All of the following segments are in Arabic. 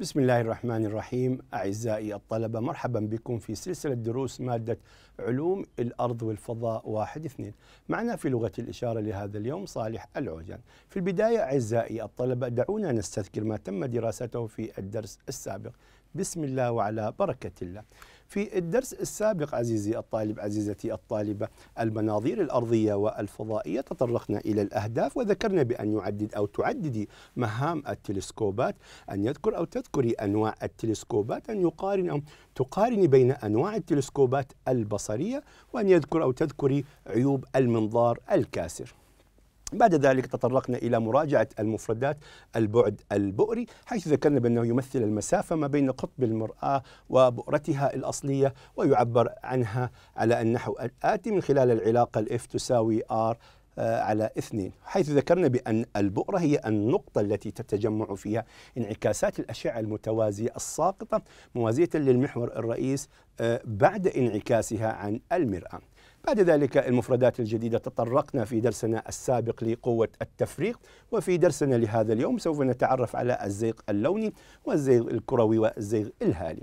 بسم الله الرحمن الرحيم أعزائي الطلبة مرحبا بكم في سلسلة دروس مادة علوم الأرض والفضاء واحد اثنين معنا في لغة الإشارة لهذا اليوم صالح العوجان في البداية أعزائي الطلبة دعونا نستذكر ما تم دراسته في الدرس السابق بسم الله وعلى بركة الله في الدرس السابق عزيزي الطالب عزيزتي الطالبة المناظير الأرضية والفضائية تطرقنا إلى الأهداف وذكرنا بأن يعدد أو تعددي مهام التلسكوبات أن يذكر أو تذكري أنواع التلسكوبات أن يقارن أو تقارني بين أنواع التلسكوبات البصرية وأن يذكر أو تذكري عيوب المنظار الكاسر بعد ذلك تطرقنا إلى مراجعة المفردات البعد البؤري حيث ذكرنا بأنه يمثل المسافة ما بين قطب المرآة وبؤرتها الأصلية ويعبر عنها على النحو الآتي من خلال العلاقة الإف تساوي آر آه، على اثنين حيث ذكرنا بأن البؤرة هي النقطة التي تتجمع فيها انعكاسات الأشعة المتوازية الساقطة موازية للمحور الرئيس آه، بعد انعكاسها عن المرآة بعد ذلك المفردات الجديدة تطرقنا في درسنا السابق لقوة التفريق وفي درسنا لهذا اليوم سوف نتعرف على الزيغ اللوني والزيغ الكروي والزيغ الهالي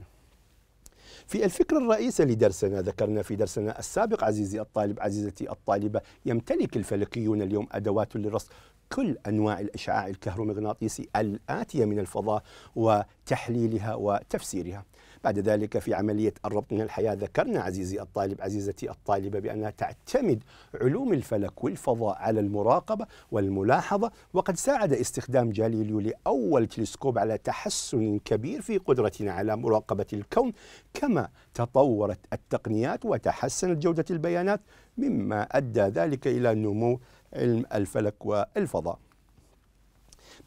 في الفكرة الرئيسة لدرسنا ذكرنا في درسنا السابق عزيزي الطالب عزيزتي الطالبة يمتلك الفلكيون اليوم أدوات للرصد كل أنواع الإشعاع الكهرومغناطيسي الآتية من الفضاء وتحليلها وتفسيرها بعد ذلك في عملية الربط من الحياة ذكرنا عزيزي الطالب عزيزتي الطالبة بأنها تعتمد علوم الفلك والفضاء على المراقبة والملاحظة وقد ساعد استخدام جاليليو لأول تلسكوب على تحسن كبير في قدرتنا على مراقبة الكون كما تطورت التقنيات وتحسنت جودة البيانات مما أدى ذلك إلى نمو علم الفلك والفضاء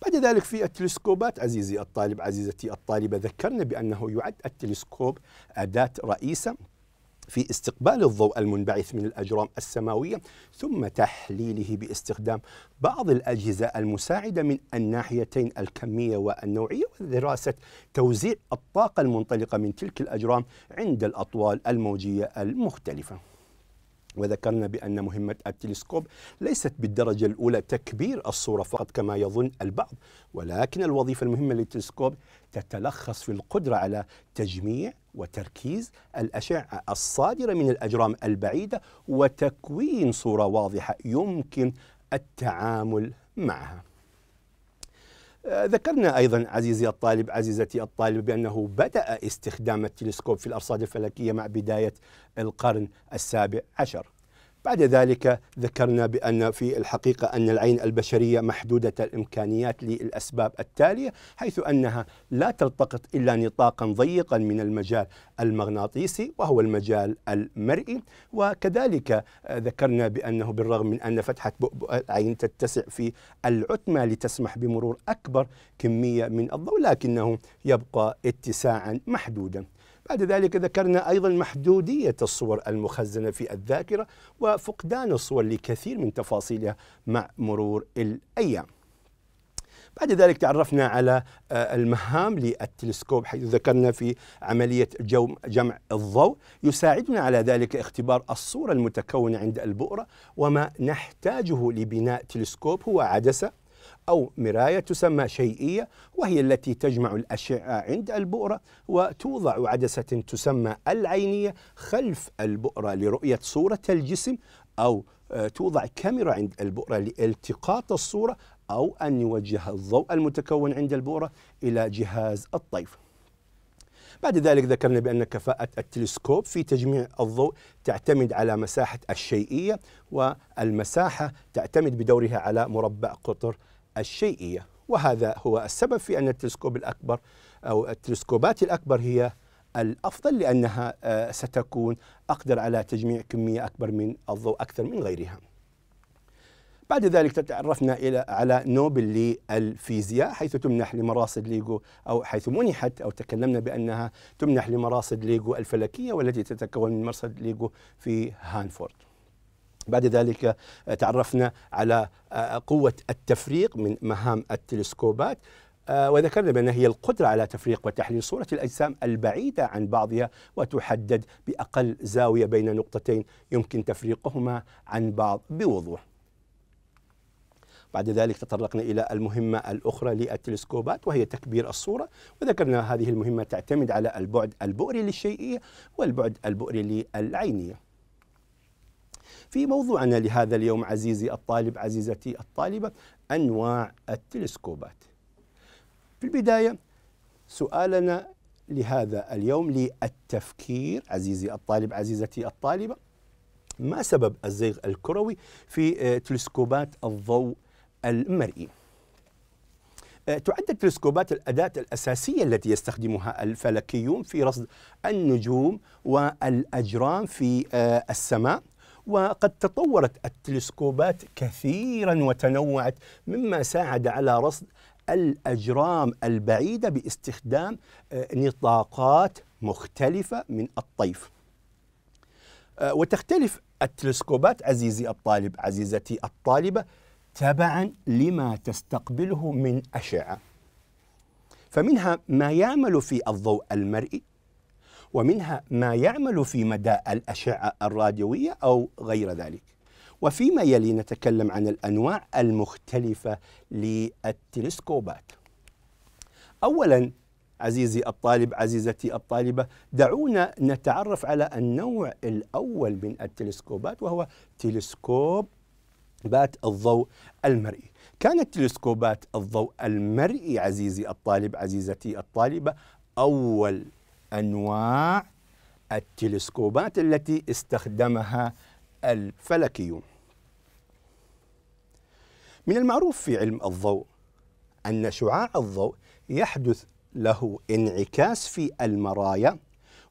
بعد ذلك في التلسكوبات عزيزي الطالب عزيزتي الطالبة ذكرنا بأنه يعد التلسكوب أداة رئيسة في استقبال الضوء المنبعث من الأجرام السماوية ثم تحليله باستخدام بعض الأجهزة المساعدة من الناحيتين الكمية والنوعية ودراسة توزيع الطاقة المنطلقة من تلك الأجرام عند الأطوال الموجية المختلفة وذكرنا بأن مهمة التلسكوب ليست بالدرجة الأولى تكبير الصورة فقط كما يظن البعض ولكن الوظيفة المهمة للتلسكوب تتلخص في القدرة على تجميع وتركيز الأشعة الصادرة من الأجرام البعيدة وتكوين صورة واضحة يمكن التعامل معها آه، ذكرنا أيضا عزيزي الطالب عزيزتي الطالب بأنه بدأ استخدام التلسكوب في الأرصاد الفلكية مع بداية القرن السابع عشر بعد ذلك ذكرنا بأن في الحقيقة أن العين البشرية محدودة الإمكانيات للأسباب التالية حيث أنها لا تلتقط إلا نطاقا ضيقا من المجال المغناطيسي وهو المجال المرئي وكذلك آه، ذكرنا بأنه بالرغم من أن فتحة بؤبؤ العين تتسع في العتمة لتسمح بمرور أكبر كمية من الضوء لكنه يبقى اتساعا محدودا بعد ذلك ذكرنا أيضا محدودية الصور المخزنة في الذاكرة وفقدان الصور لكثير من تفاصيلها مع مرور الأيام بعد ذلك تعرفنا على آه، المهام للتلسكوب حيث ذكرنا في عملية جمع الضوء يساعدنا على ذلك اختبار الصورة المتكونة عند البؤرة وما نحتاجه لبناء تلسكوب هو عدسة أو مراية تسمى شيئية وهي التي تجمع الأشعة عند البؤرة وتوضع عدسة تسمى العينية خلف البؤرة لرؤية صورة الجسم أو آه، توضع كاميرا عند البؤرة لالتقاط الصورة أو أن يوجه الضوء المتكون عند البؤرة إلى جهاز الطيف بعد ذلك ذكرنا بأن كفاءة التلسكوب في تجميع الضوء تعتمد على مساحة الشيئية والمساحة تعتمد بدورها على مربع قطر الشيئية وهذا هو السبب في أن التلسكوب الأكبر أو التلسكوبات الأكبر هي الأفضل لأنها آه، ستكون أقدر على تجميع كمية أكبر من الضوء أكثر من غيرها بعد ذلك تعرفنا إلى على نوبل للفيزياء حيث تمنح لمراصد ليجو أو حيث منحت أو تكلمنا بأنها تمنح لمراصد ليجو الفلكية والتي تتكون من مرصد ليجو في هانفورد بعد ذلك آه، تعرفنا على آه، آه، قوة التفريق من مهام التلسكوبات وذكرنا بأن هي القدرة على تفريق وتحليل صورة الأجسام البعيدة عن بعضها وتحدد بأقل زاوية بين نقطتين يمكن تفريقهما عن بعض بوضوح بعد ذلك تطرقنا إلى المهمة الأخرى للتلسكوبات وهي تكبير الصورة وذكرنا هذه المهمة تعتمد على البعد البؤري للشيئية والبعد البؤري للعينية في موضوعنا لهذا اليوم عزيزي الطالب عزيزتي الطالبة أنواع التلسكوبات في البداية سؤالنا لهذا اليوم للتفكير عزيزي الطالب عزيزتي الطالبة ما سبب الزيغ الكروي في آه، تلسكوبات الضوء المرئي آه، تعد التلسكوبات الأداة الأساسية التي يستخدمها الفلكيون في رصد النجوم والأجرام في آه، السماء وقد تطورت التلسكوبات كثيرا وتنوعت مما ساعد على رصد الأجرام البعيدة باستخدام آه، نطاقات مختلفة من الطيف آه، وتختلف التلسكوبات عزيزي الطالب عزيزتي الطالبة تبعا لما تستقبله من أشعة فمنها ما يعمل في الضوء المرئي ومنها ما يعمل في مدى الأشعة الراديوية أو غير ذلك وفيما يلي نتكلم عن الأنواع المختلفة للتلسكوبات أولا عزيزي الطالب عزيزتي الطالبة دعونا نتعرف على النوع الأول من التلسكوبات وهو تلسكوب بات الضوء المرئي كانت تلسكوبات الضوء المرئي عزيزي الطالب عزيزتي الطالبة أول أنواع التلسكوبات التي استخدمها الفلكيون من المعروف في علم الضوء أن شعاع الضوء يحدث له انعكاس في المرايا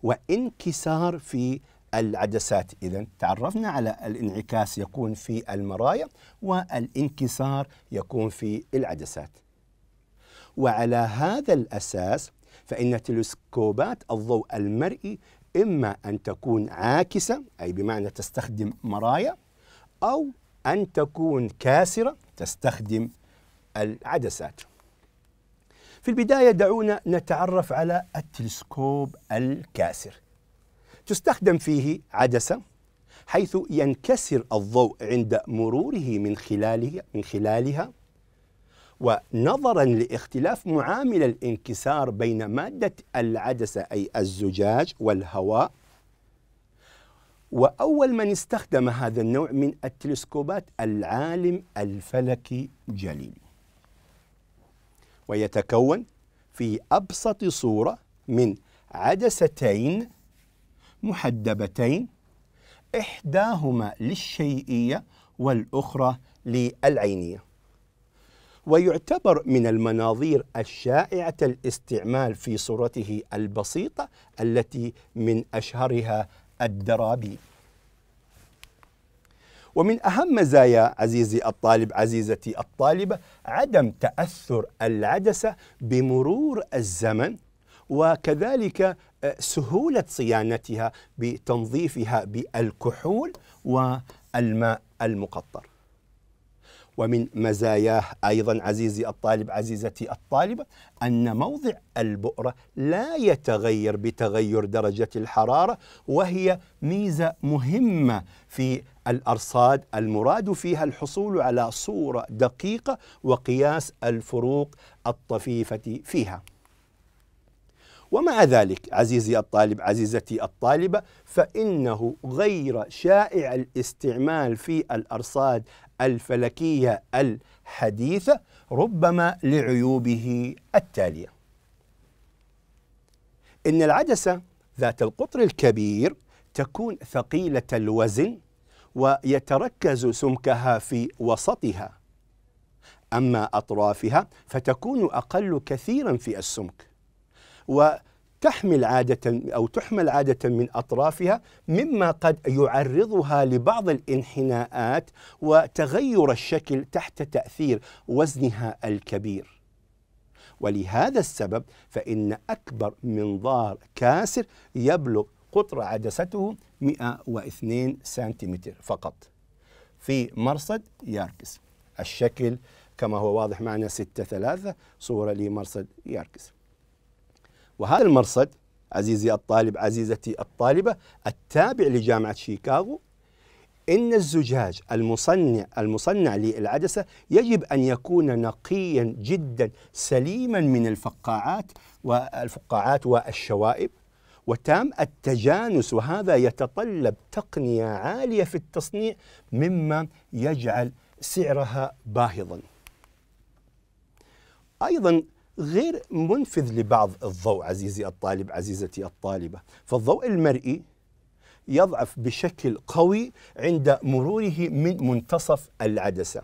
وانكسار في العدسات إذا تعرفنا على الانعكاس يكون في المرايا والانكسار يكون في العدسات وعلى هذا الأساس فإن تلسكوبات الضوء المرئي إما أن تكون عاكسة أي بمعنى تستخدم مرايا أو أن تكون كاسرة تستخدم العدسات في البداية دعونا نتعرف على التلسكوب الكاسر تستخدم فيه عدسة حيث ينكسر الضوء عند مروره من خلاله من خلالها ونظرا لاختلاف معامل الانكسار بين مادة العدسة أي الزجاج والهواء وأول من استخدم هذا النوع من التلسكوبات العالم الفلكي جليل ويتكون في أبسط صورة من عدستين محدبتين إحداهما للشيئية والأخرى للعينية ويعتبر من المناظير الشائعة الاستعمال في صورته البسيطة التي من أشهرها الدرابي ومن أهم مزايا عزيزي الطالب عزيزتي الطالبة عدم تأثر العدسة بمرور الزمن وكذلك آه، سهولة صيانتها بتنظيفها بالكحول والماء المقطر ومن مزاياه أيضا عزيزي الطالب عزيزتي الطالبة أن موضع البؤرة لا يتغير بتغير درجة الحرارة وهي ميزة مهمة في الأرصاد المراد فيها الحصول على صورة دقيقة وقياس الفروق الطفيفة فيها ومع ذلك عزيزي الطالب عزيزتي الطالبة فإنه غير شائع الاستعمال في الأرصاد الفلكية الحديثة ربما لعيوبه التالية إن العدسة ذات القطر الكبير تكون ثقيلة الوزن ويتركز سمكها في وسطها أما أطرافها فتكون أقل كثيرا في السمك و تحمل عادة أو تحمل عادة من أطرافها مما قد يعرضها لبعض الانحناءات وتغير الشكل تحت تأثير وزنها الكبير ولهذا السبب فإن أكبر منظار كاسر يبلغ قطر عدسته 102 سنتيمتر فقط في مرصد ياركس الشكل كما هو واضح معنا 6 3 صورة لمرصد ياركس وهذا المرصد عزيزي الطالب عزيزتي الطالبة التابع لجامعة شيكاغو إن الزجاج المصنع المصنع للعدسة يجب أن يكون نقيا جدا سليما من الفقاعات والفقاعات والشوائب وتام التجانس وهذا يتطلب تقنية عالية في التصنيع مما يجعل سعرها باهظا أيضا غير منفذ لبعض الضوء عزيزي الطالب عزيزتي الطالبة فالضوء المرئي يضعف بشكل قوي عند مروره من منتصف العدسة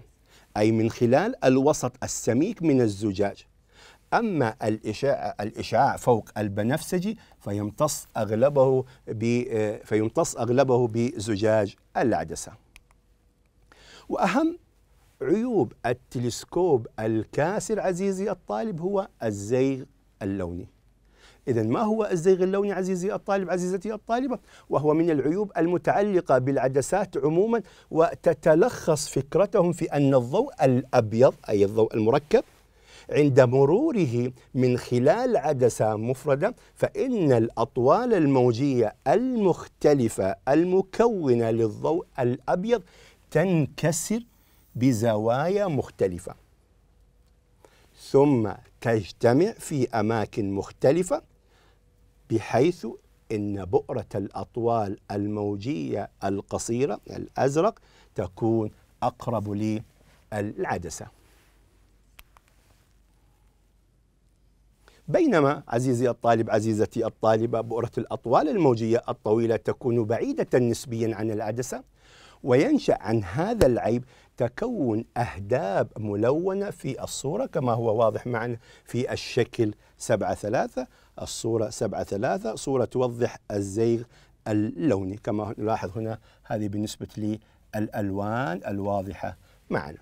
أي من خلال الوسط السميك من الزجاج أما الاشعاع الإشعاع فوق البنفسجي فيمتص أغلبه, فيمتص أغلبه بزجاج العدسة وأهم عيوب التلسكوب الكاسر عزيزي الطالب هو الزيغ اللوني إذا ما هو الزيغ اللوني عزيزي الطالب عزيزتي الطالبة؟ وهو من العيوب المتعلقة بالعدسات عموما وتتلخص فكرتهم في أن الضوء الأبيض أي الضوء المركب عند مروره من خلال عدسة مفردة فإن الأطوال الموجية المختلفة المكونة للضوء الأبيض تنكسر بزوايا مختلفة ثم تجتمع في أماكن مختلفة بحيث إن بؤرة الأطوال الموجية القصيرة الأزرق تكون أقرب للعدسة بينما عزيزي الطالب عزيزتي الطالبة بؤرة الأطوال الموجية الطويلة تكون بعيدة نسبيا عن العدسة وينشأ عن هذا العيب تكون أهداب ملونة في الصورة كما هو واضح معنا في الشكل 7 3 الصورة 7 3 صورة توضح الزيغ اللوني كما نلاحظ هنا هذه بالنسبة للألوان الواضحة معنا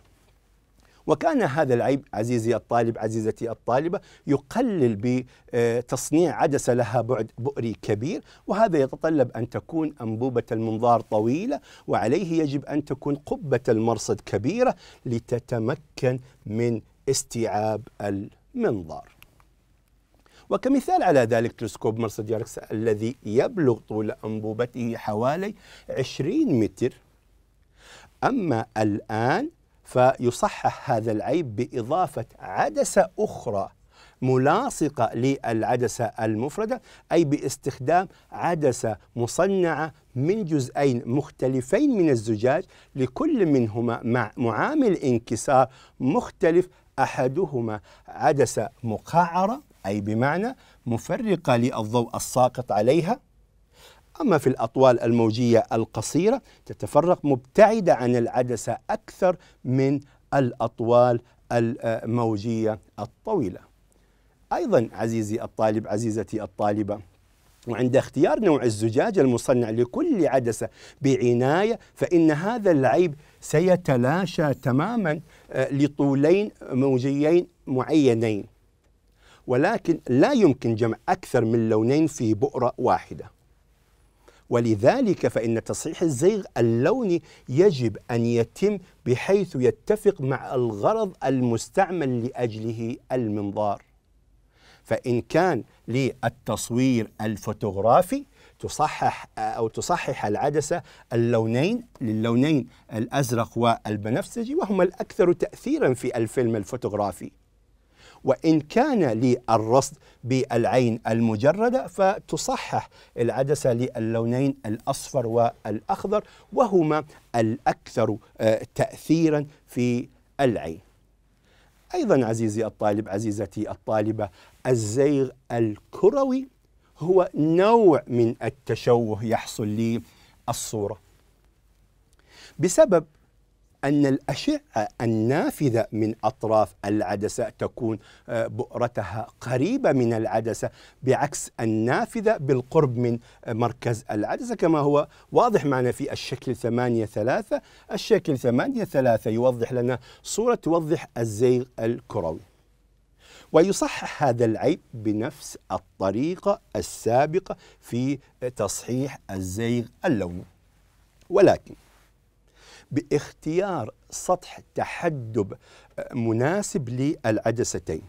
وكان هذا العيب عزيزي الطالب عزيزتي الطالبة يقلل بتصنيع عدسة لها بعد بؤري كبير وهذا يتطلب أن تكون أنبوبة المنظار طويلة وعليه يجب أن تكون قبة المرصد كبيرة لتتمكن من استيعاب المنظار وكمثال على ذلك تلسكوب مرصد ياركس الذي يبلغ طول أنبوبته حوالي 20 متر أما الآن فيصحح هذا العيب بإضافة عدسة أخرى ملاصقة للعدسة المفردة أي باستخدام عدسة مصنعة من جزئين مختلفين من الزجاج لكل منهما مع معامل انكسار مختلف أحدهما عدسة مقعرة أي بمعنى مفرقة للضوء الساقط عليها أما في الأطوال الموجية القصيرة تتفرق مبتعدة عن العدسة أكثر من الأطوال الموجية الطويلة أيضا عزيزي الطالب عزيزتي الطالبة وعند اختيار نوع الزجاج المصنع لكل عدسة بعناية فإن هذا العيب سيتلاشى تماما آه، لطولين موجيين معينين ولكن لا يمكن جمع أكثر من لونين في بؤرة واحدة ولذلك فإن تصحيح الزيغ اللوني يجب أن يتم بحيث يتفق مع الغرض المستعمل لأجله المنظار فإن كان للتصوير الفوتوغرافي تصحح أو تصحح العدسة اللونين للونين الأزرق والبنفسجي وهما الأكثر تأثيرا في الفيلم الفوتوغرافي وإن كان للرصد بالعين المجردة فتصحح العدسة للونين الأصفر والأخضر وهما الأكثر آه، تأثيرا في العين أيضا عزيزي الطالب عزيزتي الطالبة الزيغ الكروي هو نوع من التشوه يحصل للصورة بسبب أن الأشعة النافذة من أطراف العدسة تكون آه، بؤرتها قريبة من العدسة بعكس النافذة بالقرب من مركز العدسة كما هو واضح معنا في الشكل 8 3 الشكل 8 3 يوضح لنا صورة توضح الزيغ الكروي ويصحح هذا العيب بنفس الطريقة السابقة في تصحيح الزيغ اللوني ولكن باختيار سطح تحدب آه، مناسب للعدستين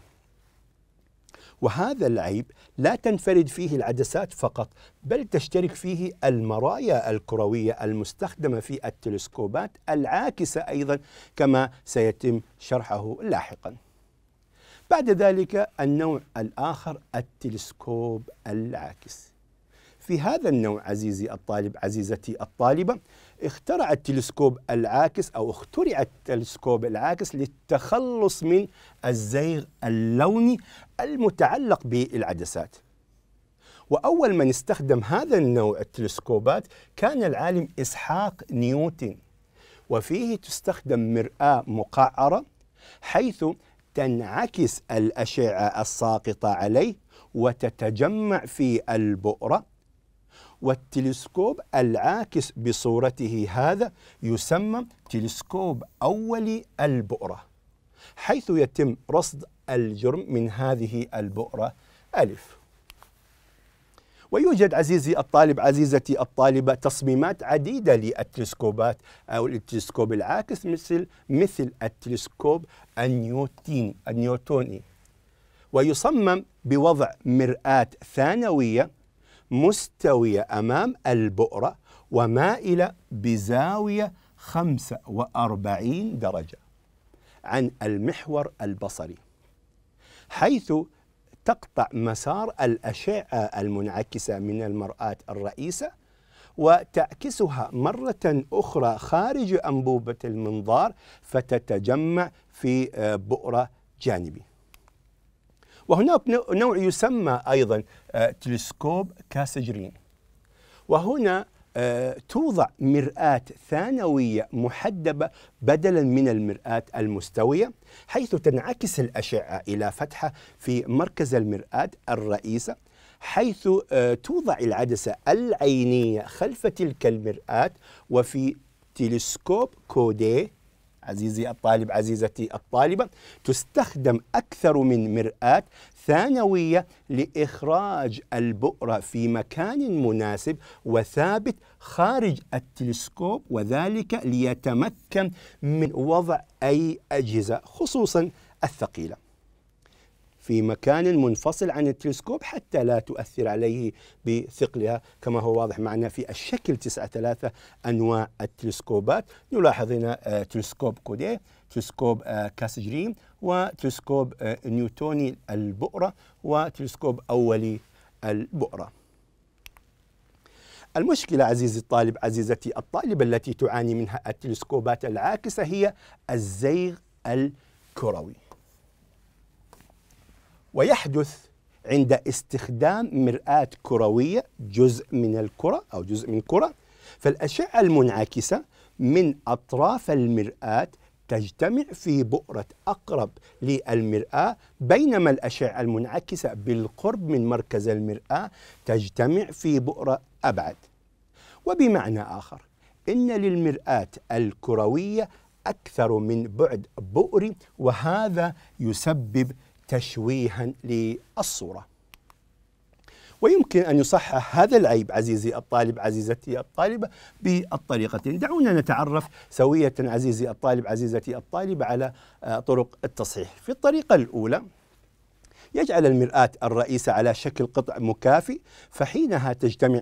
وهذا العيب لا تنفرد فيه العدسات فقط بل تشترك فيه المرايا الكروية المستخدمة في التلسكوبات العاكسة أيضا كما سيتم شرحه لاحقا بعد ذلك النوع الآخر التلسكوب العاكس في هذا النوع عزيزي الطالب عزيزتي الطالبة اخترع التلسكوب العاكس أو اخترع التلسكوب العاكس للتخلص من الزيغ اللوني المتعلق بالعدسات وأول من استخدم هذا النوع التلسكوبات كان العالم إسحاق نيوتن وفيه تستخدم مرآة مقعرة حيث تنعكس الأشعة الساقطة عليه وتتجمع في البؤرة والتلسكوب العاكس بصورته هذا يسمى تلسكوب أولي البؤرة حيث يتم رصد الجرم من هذه البؤرة ألف ويوجد عزيزي الطالب عزيزتي الطالبة تصميمات عديدة للتلسكوبات أو التلسكوب العاكس مثل مثل التلسكوب النيوتين النيوتوني ويصمم بوضع مرآة ثانوية مستوية أمام البؤرة ومائلة بزاوية 45 درجة عن المحور البصري حيث تقطع مسار الأشعة المنعكسة من المرآة الرئيسة وتعكسها مرة أخرى خارج أنبوبة المنظار فتتجمع في آه، بؤرة جانبي وهناك نوع يسمى أيضا آه، تلسكوب كاسجرين وهنا آه، توضع مرآة ثانوية محدبة بدلا من المرآة المستوية حيث تنعكس الأشعة إلى فتحة في مركز المرآة الرئيسة حيث آه، توضع العدسة العينية خلف تلك المرآة وفي تلسكوب كودي عزيزي الطالب عزيزتي الطالبة تستخدم أكثر من مرآة ثانوية لإخراج البؤرة في مكان مناسب وثابت خارج التلسكوب وذلك ليتمكن من وضع أي أجهزة خصوصا الثقيلة في مكان منفصل عن التلسكوب حتى لا تؤثر عليه بثقلها كما هو واضح معنا في الشكل تسعة ثلاثة أنواع التلسكوبات نلاحظ هنا آه، تلسكوب كوديه تلسكوب آه، كاسجرين وتلسكوب آه، نيوتوني البؤرة وتلسكوب أولي البؤرة المشكلة عزيزي الطالب عزيزتي الطالبة التي تعاني منها التلسكوبات العاكسة هي الزيغ الكروي ويحدث عند استخدام مرآة كروية جزء من الكرة أو جزء من كرة فالأشعة المنعكسة من أطراف المرآة تجتمع في بؤرة أقرب للمرآة بينما الأشعة المنعكسة بالقرب من مركز المرآة تجتمع في بؤرة أبعد وبمعنى آخر إن للمرآة الكروية أكثر من بعد بؤري وهذا يسبب تشويها للصورة ويمكن أن يصحح هذا العيب عزيزي الطالب عزيزتي الطالبة بالطريقتين دعونا نتعرف سوية عزيزي الطالب عزيزتي الطالبة على آه، طرق التصحيح في الطريقة الأولى يجعل المرآة الرئيسة على شكل قطع مكافي فحينها تجتمع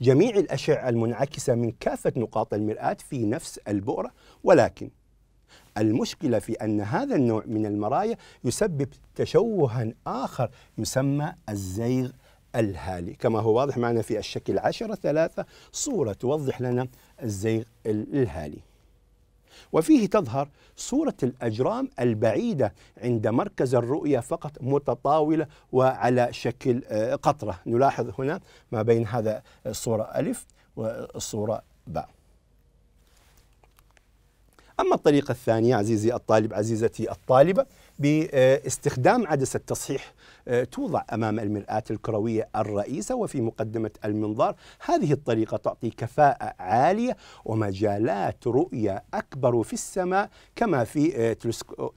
جميع الأشعة المنعكسة من كافة نقاط المرآة في نفس البؤرة ولكن المشكلة في أن هذا النوع من المرايا يسبب تشوها آخر يسمى الزيغ الهالي كما هو واضح معنا في الشكل عشرة ثلاثة صورة توضح لنا الزيغ الهالي وفيه تظهر صورة الأجرام البعيدة عند مركز الرؤية فقط متطاولة وعلى شكل آه، قطرة نلاحظ هنا ما بين هذا الصورة ألف والصورة باء أما الطريقة الثانية عزيزي الطالب عزيزتي الطالبة باستخدام عدسة تصحيح آه، توضع أمام المرآة الكروية الرئيسة وفي مقدمة المنظار هذه الطريقة تعطي كفاءة عالية ومجالات رؤية أكبر في السماء كما في آه،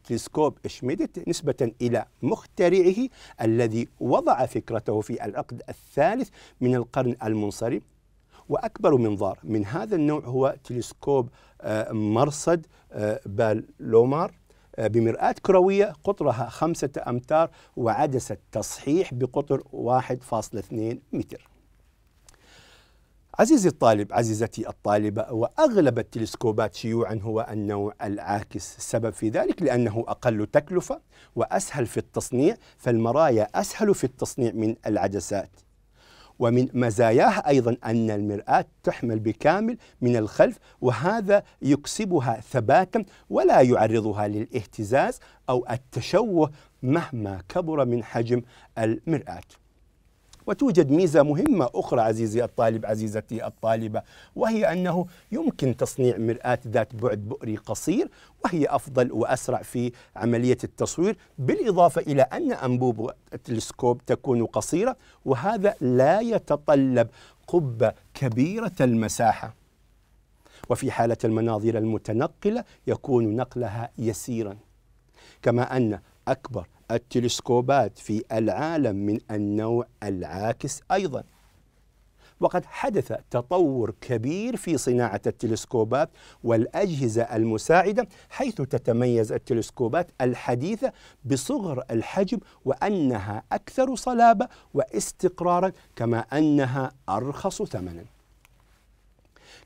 تلسكوب شميدت نسبة إلى مخترعه الذي وضع فكرته في العقد الثالث من القرن المنصرم واكبر منظار من هذا النوع هو تلسكوب آه، مرصد آه، بالومار آه، بمرآة كروية قطرها خمسة أمتار وعدسة تصحيح بقطر 1.2 متر عزيزي الطالب عزيزتي الطالبة وأغلب التلسكوبات شيوعا هو النوع العاكس السبب في ذلك لأنه أقل تكلفة وأسهل في التصنيع فالمرايا أسهل في التصنيع من العدسات ومن مزاياها أيضا أن المرآة تحمل بكامل من الخلف وهذا يكسبها ثباتا ولا يعرضها للاهتزاز أو التشوه مهما كبر من حجم المرآة وتوجد ميزة مهمة أخرى عزيزي الطالب عزيزتي الطالبة وهي أنه يمكن تصنيع مرآة ذات بعد بؤري قصير وهي أفضل وأسرع في عملية التصوير بالإضافة إلى أن أنبوب التلسكوب تكون قصيرة وهذا لا يتطلب قبة كبيرة المساحة وفي حالة المناظر المتنقلة يكون نقلها يسيرا كما أن أكبر التلسكوبات في العالم من النوع العاكس أيضا وقد حدث تطور كبير في صناعة التلسكوبات والأجهزة المساعدة حيث تتميز التلسكوبات الحديثة بصغر الحجم وأنها أكثر صلابة واستقرارا كما أنها أرخص ثمناً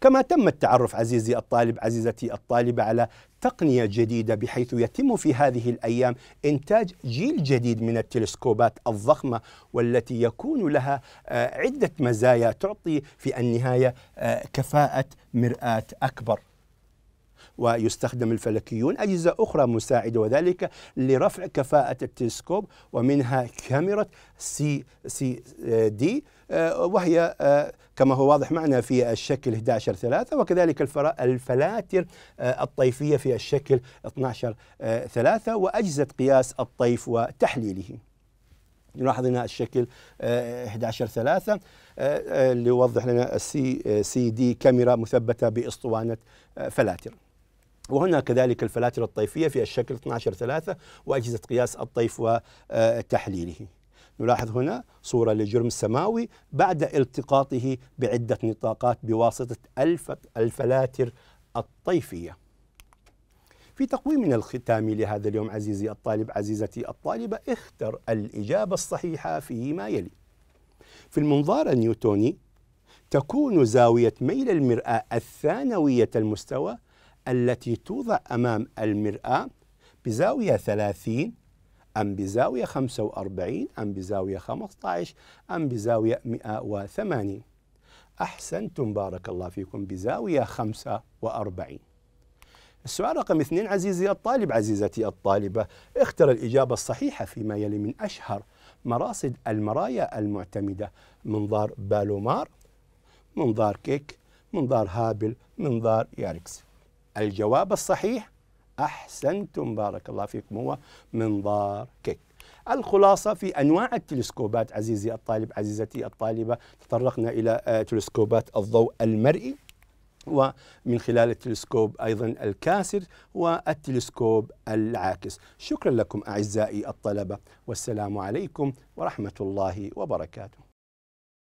كما تم التعرف عزيزي الطالب عزيزتي الطالبة على تقنية جديدة بحيث يتم في هذه الأيام إنتاج جيل جديد من التلسكوبات الضخمة والتي يكون لها آه، عدة مزايا تعطي في النهاية آه، كفاءة مرآة أكبر ويستخدم الفلكيون أجهزة أخرى مساعدة وذلك لرفع كفاءة التلسكوب ومنها كاميرا سي سي دي وهي آه، كما هو واضح معنا في الشكل 11 3 وكذلك الفلاتر آه، الطيفية في الشكل 12 3 وأجهزة قياس الطيف وتحليله نلاحظ هنا الشكل 11 آه، 3 اللي يوضح لنا السي سي دي كاميرا مثبته باسطوانه فلاتر وهنا كذلك الفلاتر الطيفية في الشكل 12 3 وأجهزة قياس الطيف وتحليله نلاحظ هنا صورة للجرم السماوي بعد التقاطه بعدة نطاقات بواسطة الفلاتر الطيفية في تقويمنا الختامي لهذا اليوم عزيزي الطالب عزيزتي الطالبة اختر الإجابة الصحيحة فيما يلي في المنظار النيوتوني تكون زاوية ميل المرآة الثانوية المستوى التي توضع أمام المرآة بزاوية 30 أم بزاوية 45 أم بزاوية 15 أم بزاوية 180 أحسنتم بارك الله فيكم بزاوية 45 السؤال رقم اثنين عزيزي الطالب عزيزتي الطالبة اختر الإجابة الصحيحة فيما يلي من أشهر مراصد المرايا المعتمدة منظار بالومار منظار كيك منظار هابل منظار ياركس الجواب الصحيح أحسنتم بارك الله فيكم هو منظار كيك الخلاصة في أنواع التلسكوبات عزيزي الطالب عزيزتي الطالبة تطرقنا إلى آه، تلسكوبات الضوء المرئي ومن خلال التلسكوب أيضا الكاسر والتلسكوب العاكس شكرا لكم أعزائي الطلبة والسلام عليكم ورحمة الله وبركاته